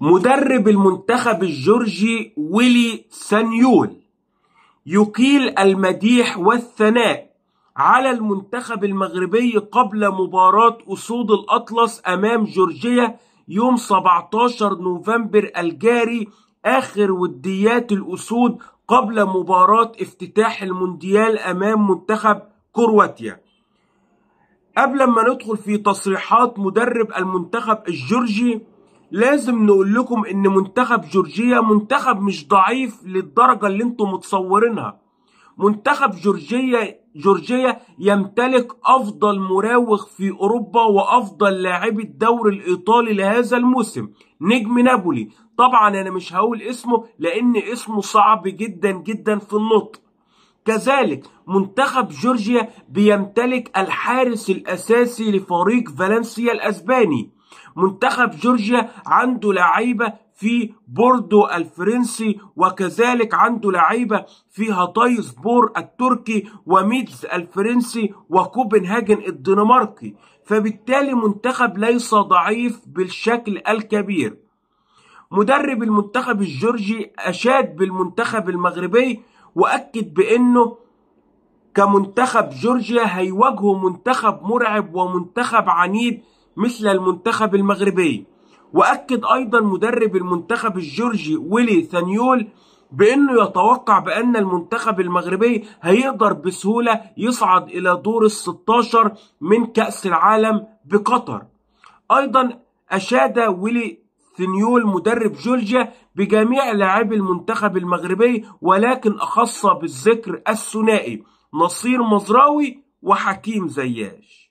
مدرب المنتخب الجورجي ويلي سانيول يقيل المديح والثناء على المنتخب المغربي قبل مباراة أسود الأطلس أمام جورجيا يوم 17 نوفمبر الجاري آخر وديات الأسود قبل مباراة افتتاح المونديال أمام منتخب كرواتيا قبل ما ندخل في تصريحات مدرب المنتخب الجورجي لازم نقول لكم ان منتخب جورجيا منتخب مش ضعيف للدرجه اللي انتم متصورينها منتخب جورجيا جورجيا يمتلك افضل مراوغ في اوروبا وافضل لاعبي الدوري الايطالي لهذا الموسم نجم نابولي طبعا انا مش هقول اسمه لان اسمه صعب جدا جدا في النطق كذلك منتخب جورجيا بيمتلك الحارس الاساسي لفريق فالنسيا الاسباني منتخب جورجيا عنده لعيبة في بوردو الفرنسي وكذلك عنده لعيبة في هطايس بور التركي وميدز الفرنسي وكوبنهاجن الدنماركي فبالتالي منتخب ليس ضعيف بالشكل الكبير مدرب المنتخب الجورجي أشاد بالمنتخب المغربي وأكد بأنه كمنتخب جورجيا هيواجهه منتخب مرعب ومنتخب عنيد مثل المنتخب المغربي وأكد أيضا مدرب المنتخب الجورجي ويلي ثانيول بأنه يتوقع بأن المنتخب المغربي هيقدر بسهولة يصعد إلى دور الستاشر من كأس العالم بقطر أيضا أشاد ويلي ثنيول مدرب جورجيا بجميع لاعبي المنتخب المغربي ولكن أخص بالذكر الثنائي نصير مزراوي وحكيم زياش